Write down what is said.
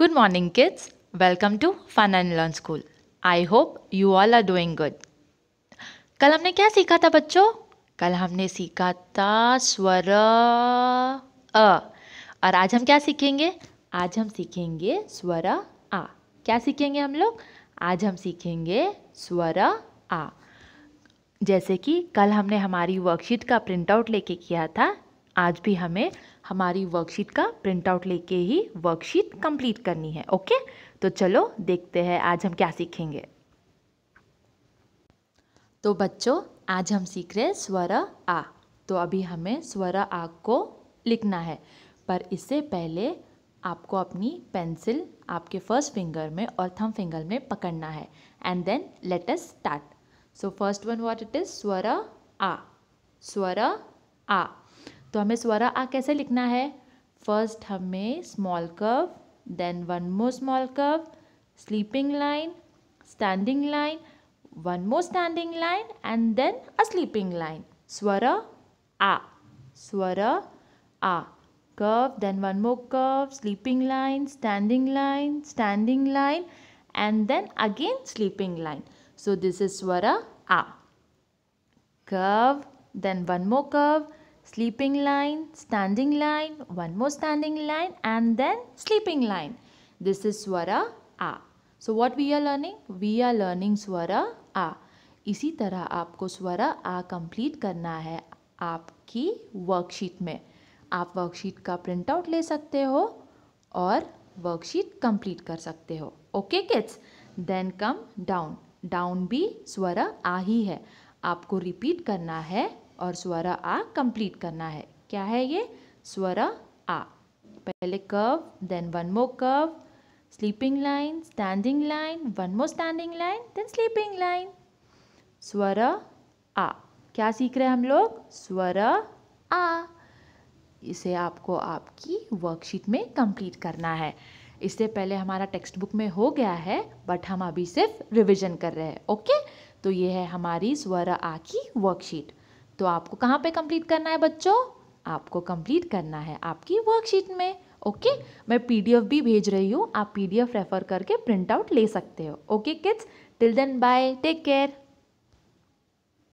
Good morning, kids. Welcome to Fun and Learn School. I hope you all are doing good. कल हमने क्या सीखा था बच्चों कल हमने सीखा था स्वर अ और आज हम क्या सीखेंगे आज हम सीखेंगे स्वर आ क्या सीखेंगे हम लोग आज हम सीखेंगे स्वर आ जैसे कि कल हमने हमारी वर्कशीट का प्रिंटआउट लेके किया था आज भी हमें हमारी वर्कशीट का प्रिंट आउट लेके ही वर्कशीट कंप्लीट करनी है ओके तो चलो देखते हैं आज हम क्या सीखेंगे तो बच्चों आज हम सीख रहे स्वर आ तो अभी हमें स्वर आ को लिखना है पर इससे पहले आपको अपनी पेंसिल आपके फर्स्ट फिंगर में और थम फिंगर में पकड़ना है and then let us start so first one what it is स्वर आ स्वर आ तो हमें स्वर आ कैसे लिखना है फर्स्ट हमें small curve then one more small curve sleeping line standing line one more standing line and then a sleeping line स्वर आ स्वर आ curve then one more curve sleeping line standing line standing line and then again sleeping line so this is स्वर आ कव then one मो कव sleeping line, standing line, one more standing line and then sleeping line. This is swara A. So what we are learning? We are learning swara A. इसी तरह आपको स्वर आ complete करना है आपकी वर्कशीट में आप वर्कशीट का प्रिंट आउट ले सकते हो और वर्कशीट कंप्लीट कर सकते हो okay kids then come down down भी स्वर आ ही है आपको रिपीट करना है और स्वर आ कंप्लीट करना है क्या है ये स्वर आ पहले कव then one more curve sleeping line standing line one more standing line then sleeping line स्वर आ क्या सीख रहे हैं हम लोग स्वर आ इसे आपको आपकी वर्कशीट में कंप्लीट करना है इससे पहले हमारा टेक्स्ट बुक में हो गया है बट हम अभी सिर्फ रिवीजन कर रहे हैं ओके तो ये है हमारी स्वर आ की वर्कशीट तो आपको कहाँ पे कंप्लीट करना है बच्चों आपको कंप्लीट करना है आपकी वर्कशीट में ओके मैं पीडीएफ भी भेज रही हूँ आप पीडीएफ रेफर करके प्रिंट आउट ले सकते हो okay kids till then bye take care